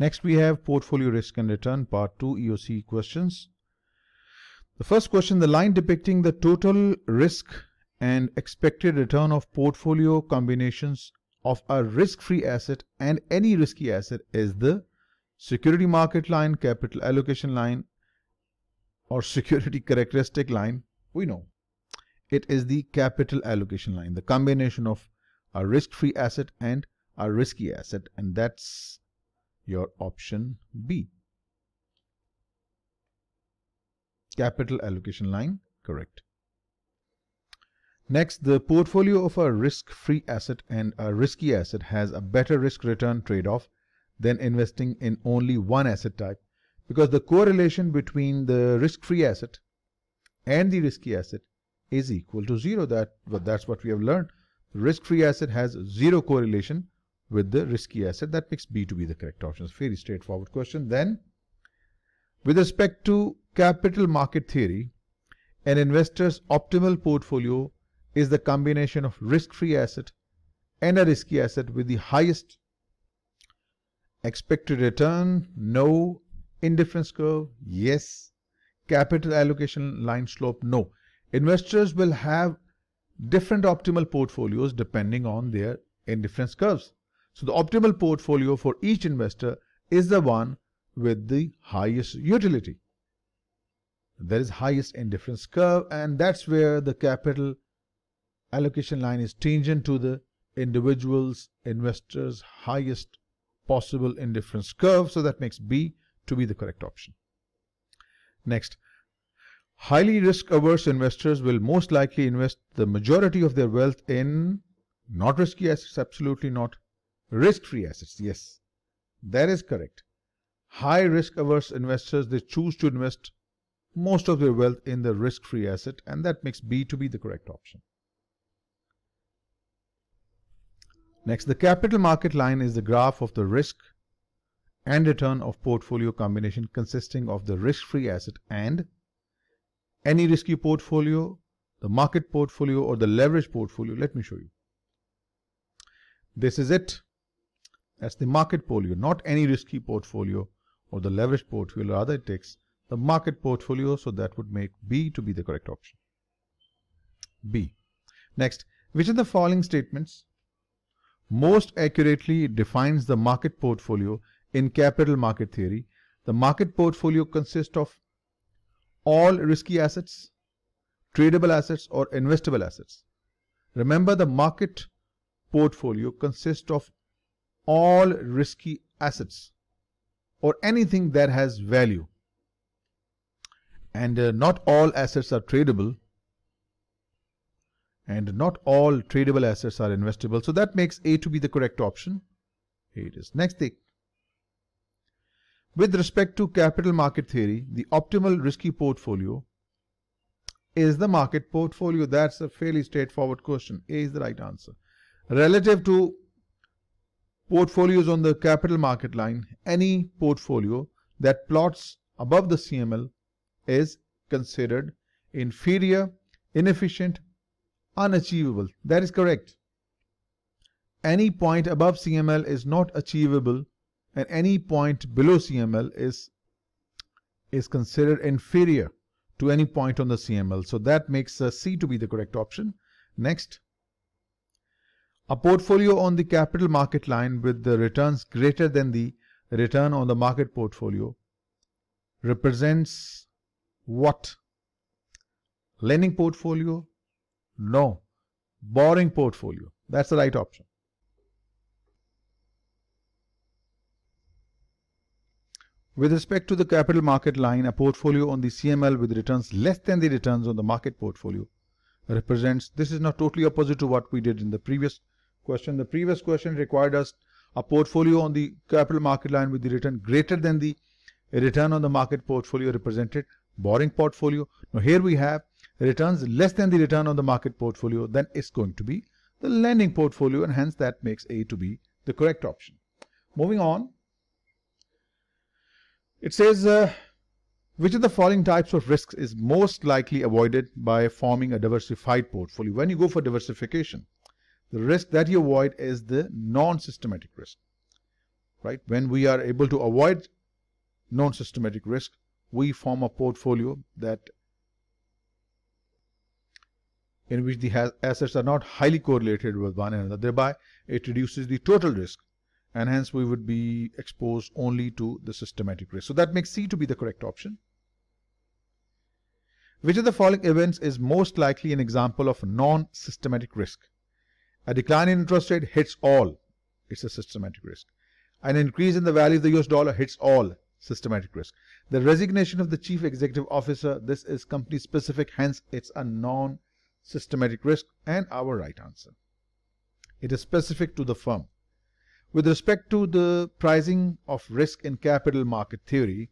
Next we have portfolio risk and return part 2 EOC questions. The first question, the line depicting the total risk and expected return of portfolio combinations of a risk-free asset and any risky asset is the security market line, capital allocation line, or security characteristic line. We know it is the capital allocation line, the combination of a risk-free asset and a risky asset. And that's your option B. Capital allocation line, correct. Next, the portfolio of a risk-free asset and a risky asset has a better risk-return trade-off than investing in only one asset type because the correlation between the risk-free asset and the risky asset is equal to zero. That, that's what we have learned. Risk-free asset has zero correlation with the risky asset. That makes B to be the correct option. It's very straightforward question. Then, with respect to capital market theory, an investor's optimal portfolio is the combination of risk-free asset and a risky asset with the highest expected return, no, indifference curve, yes, capital allocation line slope, no. Investors will have different optimal portfolios depending on their indifference curves. So the optimal portfolio for each investor is the one with the highest utility. There is highest indifference curve and that's where the capital allocation line is tangent to the individual's investor's highest possible indifference curve. So that makes B to be the correct option. Next, highly risk averse investors will most likely invest the majority of their wealth in not risky assets, absolutely not. Risk-free assets, yes. That is correct. High risk-averse investors, they choose to invest most of their wealth in the risk-free asset and that makes B to be the correct option. Next, the capital market line is the graph of the risk and return of portfolio combination consisting of the risk-free asset and any risky portfolio, the market portfolio or the leverage portfolio. Let me show you. This is it. That's the market portfolio, not any risky portfolio or the leveraged portfolio. Rather, it takes the market portfolio. So that would make B to be the correct option. B. Next, which of the following statements most accurately defines the market portfolio in capital market theory? The market portfolio consists of all risky assets, tradable assets or investable assets. Remember the market portfolio consists of all risky assets or anything that has value. And uh, not all assets are tradable. And not all tradable assets are investable. So that makes A to be the correct option. Here it is. Next thing. With respect to capital market theory, the optimal risky portfolio is the market portfolio. That's a fairly straightforward question. A is the right answer. Relative to portfolios on the capital market line, any portfolio that plots above the CML is considered inferior, inefficient, unachievable. That is correct. Any point above CML is not achievable and any point below CML is, is considered inferior to any point on the CML. So that makes uh, C to be the correct option. Next. A portfolio on the capital market line with the returns greater than the return on the market portfolio represents what? Lending portfolio? No. Borrowing portfolio. That's the right option. With respect to the capital market line, a portfolio on the CML with returns less than the returns on the market portfolio represents, this is not totally opposite to what we did in the previous question. The previous question required us a portfolio on the capital market line with the return greater than the return on the market portfolio represented borrowing portfolio. Now here we have returns less than the return on the market portfolio, then it's going to be the lending portfolio and hence that makes A to be the correct option. Moving on, it says uh, which of the following types of risks is most likely avoided by forming a diversified portfolio? When you go for diversification, the risk that you avoid is the non-systematic risk, right? When we are able to avoid non-systematic risk, we form a portfolio that in which the assets are not highly correlated with one another. Thereby, it reduces the total risk and hence we would be exposed only to the systematic risk. So that makes C to be the correct option. Which of the following events is most likely an example of non-systematic risk? A decline in interest rate hits all. It's a systematic risk. An increase in the value of the US dollar hits all systematic risk. The resignation of the chief executive officer, this is company specific, hence it's a non-systematic risk and our right answer. It is specific to the firm. With respect to the pricing of risk in capital market theory,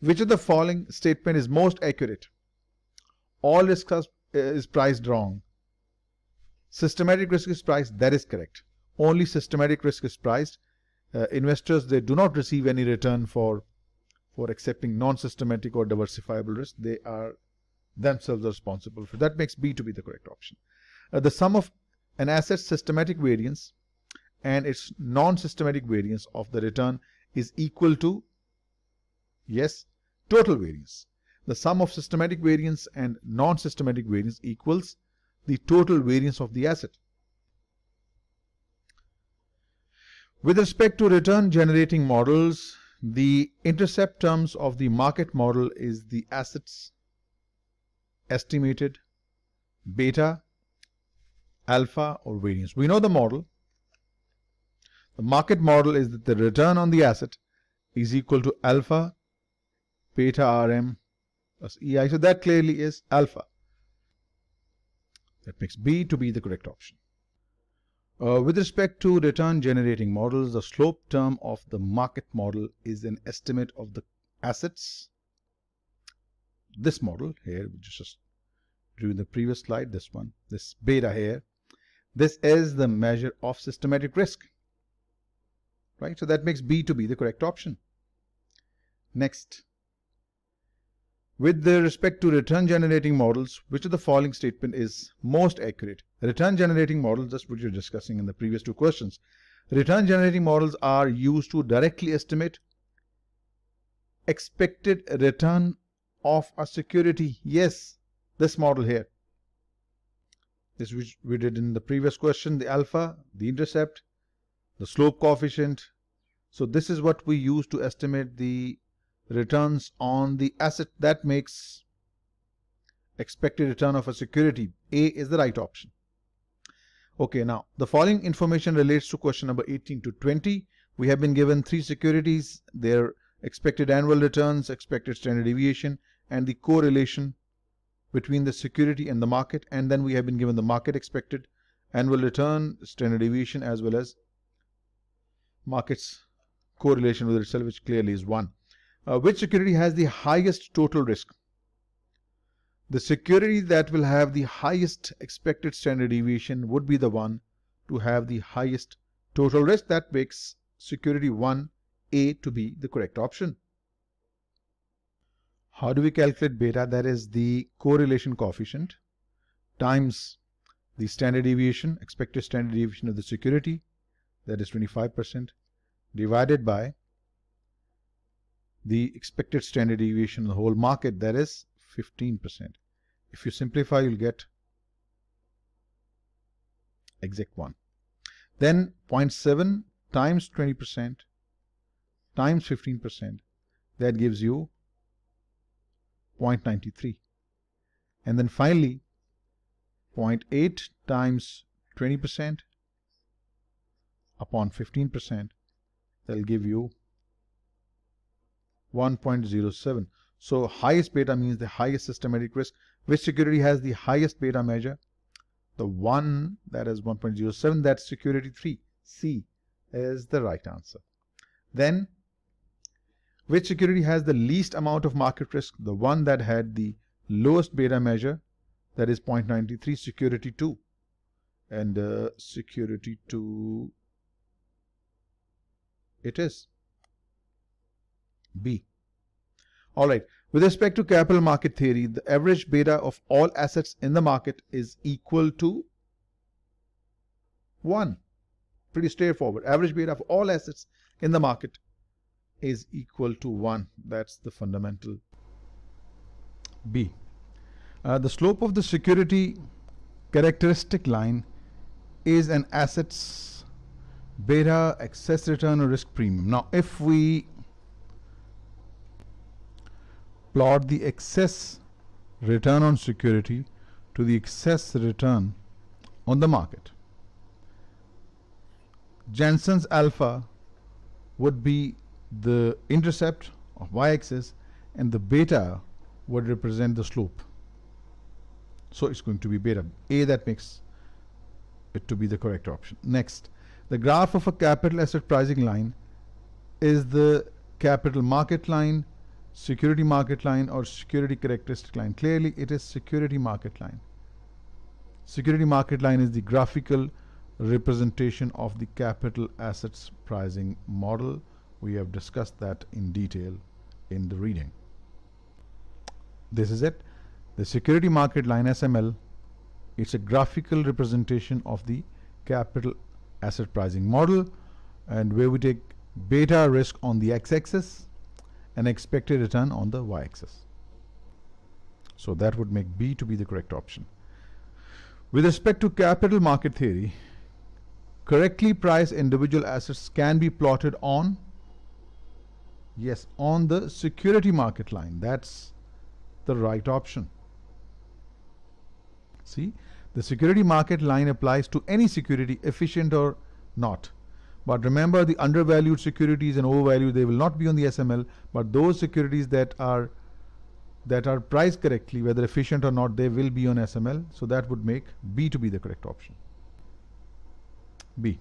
which of the following statement is most accurate? All risk is priced wrong. Systematic risk is priced, that is correct. Only systematic risk is priced. Uh, investors, they do not receive any return for, for accepting non-systematic or diversifiable risk. They are themselves responsible for. That makes B to be the correct option. Uh, the sum of an asset's systematic variance and its non-systematic variance of the return is equal to, yes, total variance. The sum of systematic variance and non-systematic variance equals the total variance of the asset. With respect to return generating models, the intercept terms of the market model is the assets estimated beta alpha or variance. We know the model. The market model is that the return on the asset is equal to alpha beta rm plus ei. So that clearly is alpha. That makes B to be the correct option. Uh, with respect to return generating models, the slope term of the market model is an estimate of the assets. This model here, which is just drew in the previous slide, this one, this beta here, this is the measure of systematic risk. Right, so that makes B to be the correct option. Next, with respect to return generating models, which of the following statement is most accurate? Return generating models, as what you're discussing in the previous two questions. Return generating models are used to directly estimate expected return of a security. Yes, this model here. This which we did in the previous question, the alpha, the intercept, the slope coefficient. So this is what we use to estimate the returns on the asset that makes expected return of a security. A is the right option. Okay, now the following information relates to question number 18 to 20. We have been given three securities, their expected annual returns, expected standard deviation, and the correlation between the security and the market. And then we have been given the market expected annual return, standard deviation, as well as markets correlation with itself, which clearly is one. Uh, which security has the highest total risk? The security that will have the highest expected standard deviation would be the one to have the highest total risk that makes security 1 A to be the correct option. How do we calculate beta? That is the correlation coefficient times the standard deviation, expected standard deviation of the security, that is 25%, divided by the expected standard deviation in the whole market, that is 15%. If you simplify, you'll get exact one. Then 0.7 times 20% times 15%, that gives you 0.93. And then finally, 0.8 times 20% upon 15%, that'll give you 1.07. So highest beta means the highest systematic risk. Which security has the highest beta measure? The one that is 1.07, that's security 3. C is the right answer. Then, which security has the least amount of market risk? The one that had the lowest beta measure, that is 0.93, security 2. And uh, security 2, it is. B. All right. With respect to capital market theory, the average beta of all assets in the market is equal to 1. Pretty straightforward. Average beta of all assets in the market is equal to 1. That's the fundamental B. Uh, the slope of the security characteristic line is an asset's beta excess return or risk premium. Now, if we plot the excess return on security to the excess return on the market. Jensen's alpha would be the intercept of y-axis and the beta would represent the slope. So it's going to be beta. A that makes it to be the correct option. Next, the graph of a capital asset pricing line is the capital market line security market line or security characteristic line. Clearly, it is security market line. Security market line is the graphical representation of the capital assets pricing model. We have discussed that in detail in the reading. This is it. The security market line SML, it's a graphical representation of the capital asset pricing model and where we take beta risk on the x-axis an expected return on the y-axis. So that would make B to be the correct option. With respect to capital market theory, correctly priced individual assets can be plotted on, yes, on the security market line. That's the right option. See, the security market line applies to any security, efficient or not. But remember the undervalued securities and overvalued, they will not be on the SML, but those securities that are that are priced correctly, whether efficient or not, they will be on SML. So that would make B to be the correct option. B.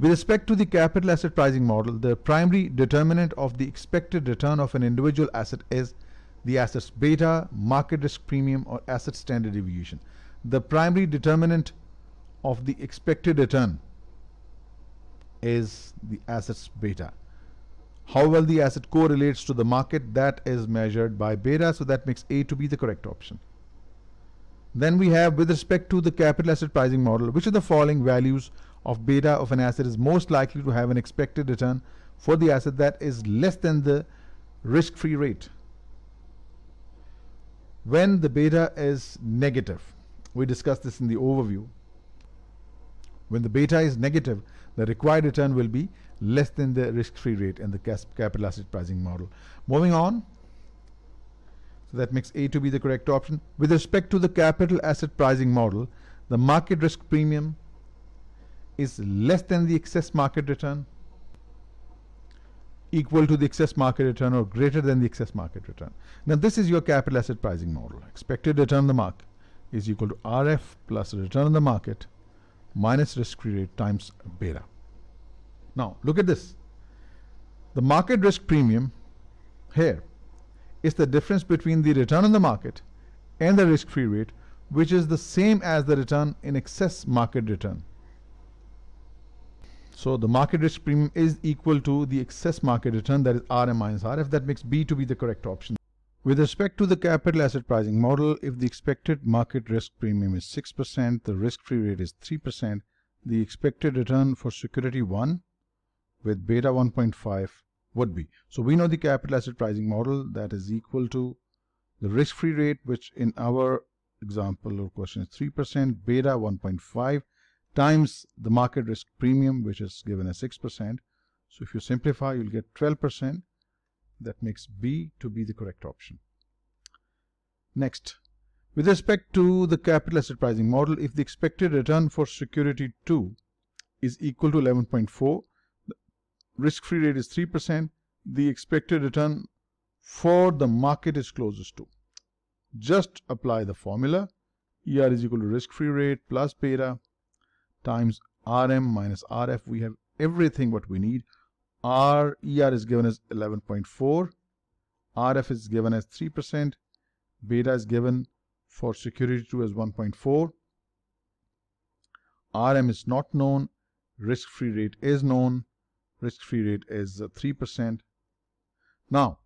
With respect to the capital asset pricing model, the primary determinant of the expected return of an individual asset is the asset's beta, market risk premium, or asset standard deviation. The primary determinant of the expected return is the asset's beta. How well the asset correlates to the market, that is measured by beta, so that makes A to be the correct option. Then we have with respect to the capital asset pricing model, which of the following values of beta of an asset is most likely to have an expected return for the asset that is less than the risk-free rate. When the beta is negative, we discussed this in the overview, when the beta is negative, the required return will be less than the risk-free rate in the capital asset pricing model. Moving on, so that makes A to be the correct option. With respect to the capital asset pricing model, the market risk premium is less than the excess market return equal to the excess market return or greater than the excess market return. Now this is your capital asset pricing model. Expected return on the market is equal to RF plus return on the market minus risk-free rate times beta. Now look at this. The market risk premium here is the difference between the return on the market and the risk-free rate which is the same as the return in excess market return. So the market risk premium is equal to the excess market return that is RM minus RF that makes B to be the correct option. With respect to the capital asset pricing model, if the expected market risk premium is 6%, the risk-free rate is 3%, the expected return for security 1 with beta 1.5 would be. So we know the capital asset pricing model that is equal to the risk-free rate, which in our example or question is 3%, beta 1.5 times the market risk premium, which is given as 6%. So if you simplify, you'll get 12%. That makes B to be the correct option. Next, with respect to the capital asset pricing model, if the expected return for security 2 is equal to 11.4, the risk-free rate is 3%, the expected return for the market is closest to. Just apply the formula, ER is equal to risk-free rate plus beta times RM minus RF. We have everything what we need. R ER is given as 11.4, RF is given as 3%, beta is given for security 2 as 1.4, RM is not known, risk-free rate is known, risk-free rate is 3%. Now,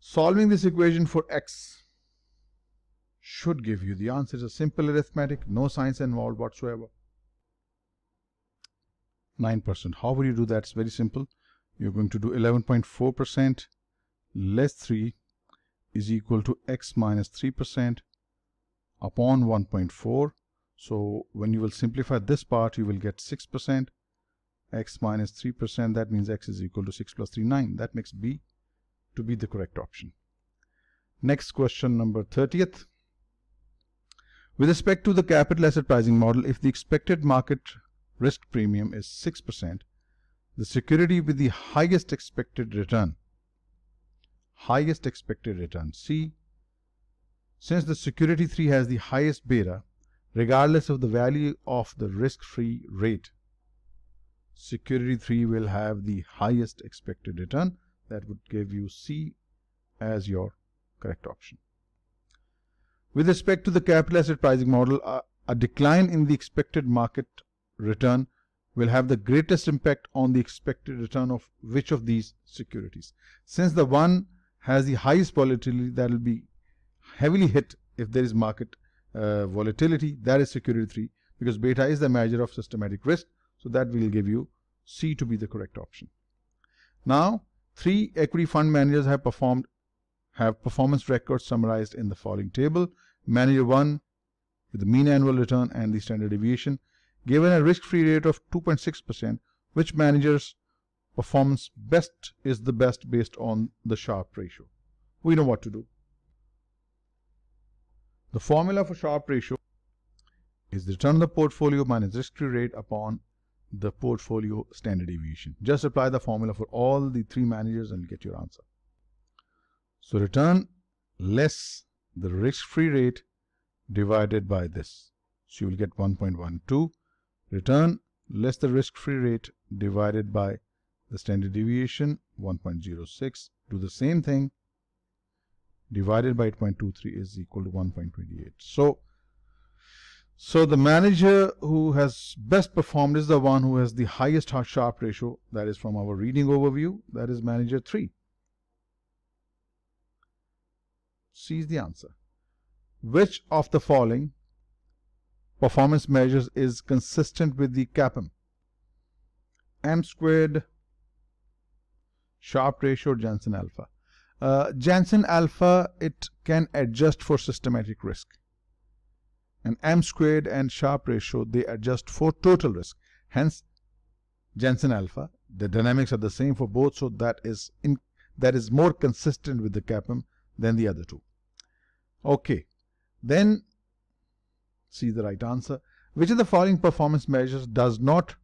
solving this equation for x should give you the answer. It's a simple arithmetic, no science involved whatsoever. 9%. How will you do that? It's very simple. You're going to do 11.4% less 3 is equal to x minus 3% upon 1.4. So when you will simplify this part, you will get 6%. x minus 3%, that means x is equal to 6 plus 3, 9. That makes B to be the correct option. Next question number 30th. With respect to the capital asset pricing model, if the expected market risk premium is 6%, the security with the highest expected return, highest expected return, C, since the security 3 has the highest beta, regardless of the value of the risk-free rate, security 3 will have the highest expected return. That would give you C as your correct option. With respect to the capital asset pricing model, a, a decline in the expected market return will have the greatest impact on the expected return of which of these securities. Since the one has the highest volatility that will be heavily hit if there is market uh, volatility that is security 3 because beta is the measure of systematic risk so that will give you C to be the correct option. Now three equity fund managers have performed have performance records summarized in the following table. Manager 1 with the mean annual return and the standard deviation Given a risk-free rate of 2.6%, which manager's performance best is the best based on the Sharpe ratio? We know what to do. The formula for Sharpe ratio is the return of the portfolio minus risk-free rate upon the portfolio standard deviation. Just apply the formula for all the three managers and get your answer. So return less the risk-free rate divided by this. So you will get 1.12 return less the risk-free rate divided by the standard deviation 1.06 do the same thing divided by 8.23 is equal to 1.28 so so the manager who has best performed is the one who has the highest sharp ratio that is from our reading overview that is manager 3 See the answer which of the following performance measures is consistent with the CAPM. M squared Sharp ratio Janssen alpha. Uh, Janssen alpha, it can adjust for systematic risk. And M squared and Sharp ratio, they adjust for total risk. Hence, Janssen alpha, the dynamics are the same for both, so that is in, that is more consistent with the CAPM than the other two. Okay, then See the right answer. Which of the following performance measures does not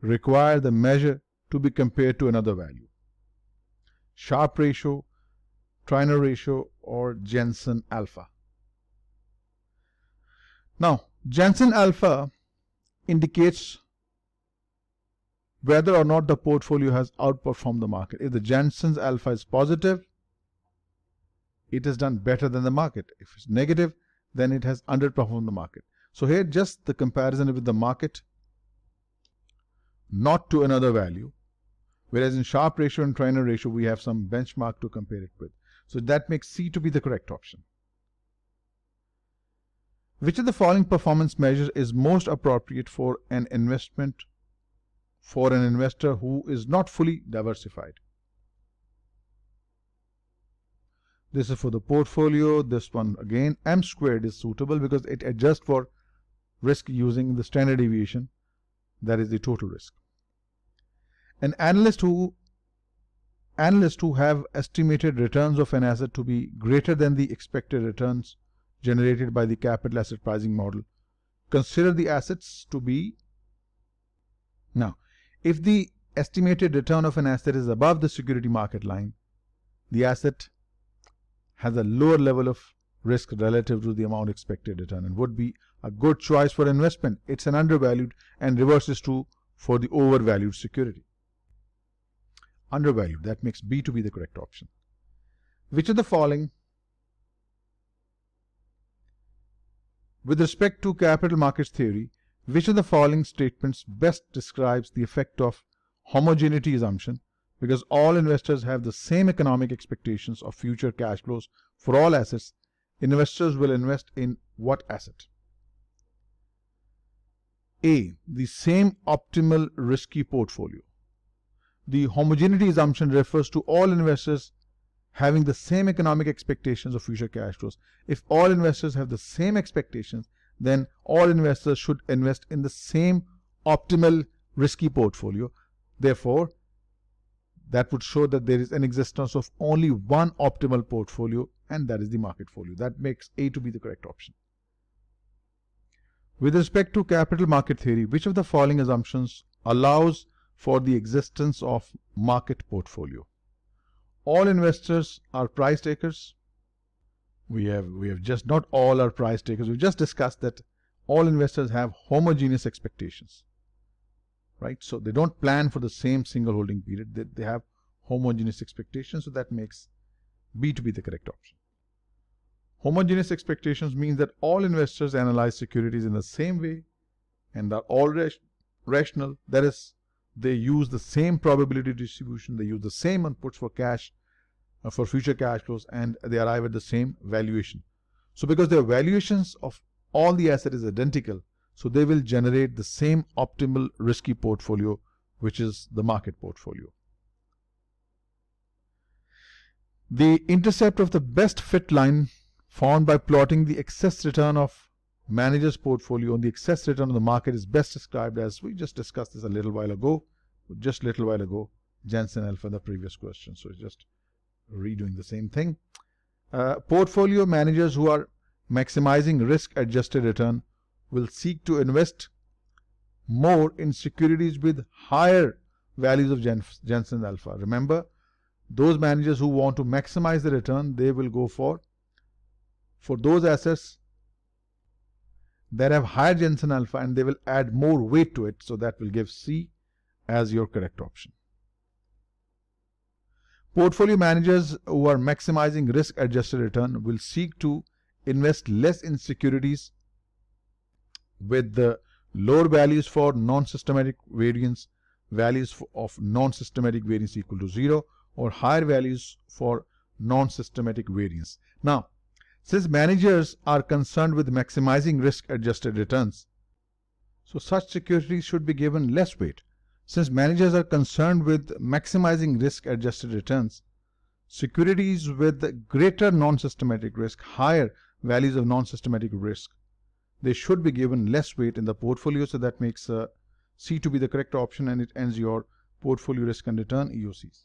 require the measure to be compared to another value? Sharp ratio, Triner ratio, or Jensen alpha. Now, Jensen alpha indicates whether or not the portfolio has outperformed the market. If the Jensen's alpha is positive, it has done better than the market. If it's negative, then it has underperformed the market. So here just the comparison with the market, not to another value. Whereas in Sharpe ratio and Trainer ratio, we have some benchmark to compare it with. So that makes C to be the correct option. Which of the following performance measure is most appropriate for an investment for an investor who is not fully diversified? This is for the portfolio. This one again, M squared is suitable because it adjusts for risk using the standard deviation. That is the total risk. An analyst who analysts who have estimated returns of an asset to be greater than the expected returns generated by the capital asset pricing model consider the assets to be now if the estimated return of an asset is above the security market line the asset has a lower level of risk relative to the amount expected return and would be a good choice for investment. It's an undervalued and reverse is true for the overvalued security. Undervalued, that makes B to be the correct option. Which of the following With respect to capital markets theory, which of the following statements best describes the effect of homogeneity assumption because all investors have the same economic expectations of future cash flows for all assets, investors will invest in what asset? A. The same optimal risky portfolio. The homogeneity assumption refers to all investors having the same economic expectations of future cash flows. If all investors have the same expectations, then all investors should invest in the same optimal risky portfolio. Therefore, that would show that there is an existence of only one optimal portfolio and that is the market folio. That makes A to be the correct option. With respect to capital market theory, which of the following assumptions allows for the existence of market portfolio? All investors are price takers. We have, we have just, not all are price takers. We've just discussed that all investors have homogeneous expectations right? So they don't plan for the same single holding period. They, they have homogeneous expectations. So that makes B to be the correct option. Homogeneous expectations means that all investors analyze securities in the same way and are all rational. That is, they use the same probability distribution. They use the same inputs for cash, uh, for future cash flows, and they arrive at the same valuation. So because their valuations of all the assets is identical, so they will generate the same optimal risky portfolio, which is the market portfolio. The intercept of the best fit line found by plotting the excess return of manager's portfolio and the excess return of the market is best described as we just discussed this a little while ago, just a little while ago, Jensen Alpha, the previous question. So just redoing the same thing. Uh, portfolio managers who are maximizing risk adjusted return will seek to invest more in securities with higher values of Jensen Alpha. Remember, those managers who want to maximize the return, they will go for for those assets that have higher Jensen Alpha and they will add more weight to it. So that will give C as your correct option. Portfolio managers who are maximizing risk adjusted return will seek to invest less in securities with the lower values for non-systematic variance, values of non-systematic variance equal to 0 or higher values for non-systematic variance. Now, since managers are concerned with maximizing risk-adjusted returns, so such securities should be given less weight. Since managers are concerned with maximizing risk-adjusted returns, securities with greater non-systematic risk, higher values of non-systematic risk they should be given less weight in the portfolio. So that makes uh, C to be the correct option and it ends your portfolio risk and return EOCs.